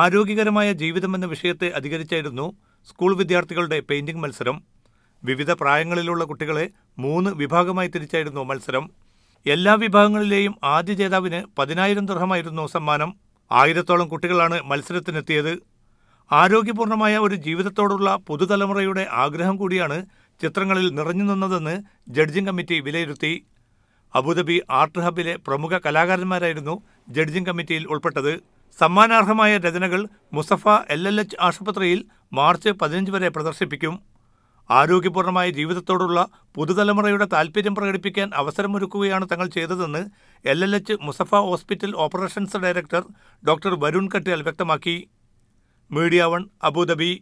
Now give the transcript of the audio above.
ആരോഗ്യകരമായ ജീവിതം എന്ന വിഷയത്തെ അധികരിച്ചായിരുന്നു സ്കൂൾ വിദ്യാർത്ഥികളുടെ പെയിന്റിംഗ് മത്സരം വിവിധ പ്രായങ്ങളിലുള്ള കുട്ടികളെ മൂന്ന് വിഭാഗമായി തിരിച്ചായിരുന്നു മത്സരം എല്ലാ വിഭാഗങ്ങളിലെയും ആദ്യ ജേതാവിന് പതിനായിരം ദൃഹമായിരുന്നു സമ്മാനം ആയിരത്തോളം കുട്ടികളാണ് മത്സരത്തിനെത്തിയത് ആരോഗ്യപൂർണമായ ഒരു ജീവിതത്തോടുള്ള പുതുതലമുറയുടെ ആഗ്രഹം കൂടിയാണ് ചിത്രങ്ങളിൽ നിറഞ്ഞു നിന്നതെന്ന് ജഡ്ജിംഗ് കമ്മിറ്റി വിലയിരുത്തി അബുദാബി ആർട്ട് ഹബിലെ പ്രമുഖ കലാകാരന്മാരായിരുന്നു ജഡ്ജിംഗ് കമ്മിറ്റിയിൽ ഉൾപ്പെട്ടത് സമ്മാനാർഹമായ രചനകൾ മുസഫ എൽ എൽ എച്ച് ആശുപത്രിയിൽ മാർച്ച് പതിനഞ്ച് വരെ പ്രദർശിപ്പിക്കും ആരോഗ്യപൂർണമായ ജീവിതത്തോടുള്ള പുതുതലമുറയുടെ താൽപ്പര്യം പ്രകടിപ്പിക്കാൻ അവസരമൊരുക്കുകയാണ് തങ്ങൾ ചെയ്തതെന്ന് L L H Mussafah hospital operations director doctor Varun Kattiyal വ്യക്തമാക്കി മീഡിയ വൺ അബുദാബി